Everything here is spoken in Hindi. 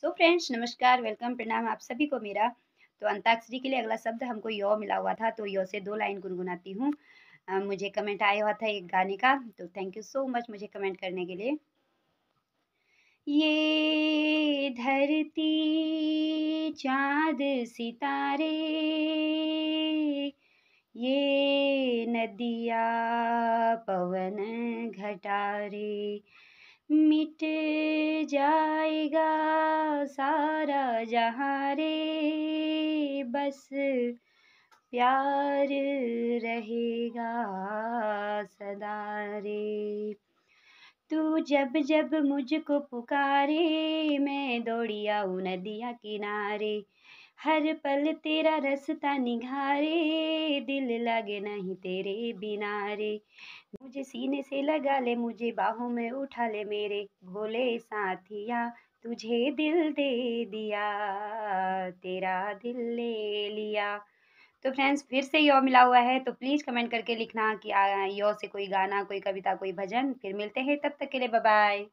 सो फ्रेंड्स नमस्कार वेलकम प्रणाम आप सभी को मेरा तो अंताक्षरी के लिए अगला शब्द हमको यौ मिला हुआ था तो यौ से दो लाइन गुनगुनाती हूँ मुझे कमेंट आया हुआ था एक गाने का तो थैंक यू सो मच मुझे कमेंट करने के लिए ये धरती चांद सितारे ये नदिया पवन घटारे मिट जाएगा सारा जहाँ रे बस प्यार रहेगा सदा रे तू जब जब मुझको पुकारे मैं दौड़ी आऊँ नदिया किनारे हर पल तेरा रसता निघारे दिल लगे नहीं तेरे बिना रे मुझे सीने से लगा ले मुझे बाहों में उठा ले मेरे भोले साथिया तुझे दिल दे दिया तेरा दिल ले लिया तो फ्रेंड्स फिर से यो मिला हुआ है तो प्लीज़ कमेंट करके लिखना कि यो से कोई गाना कोई कविता कोई भजन फिर मिलते हैं तब तक के लिए बाय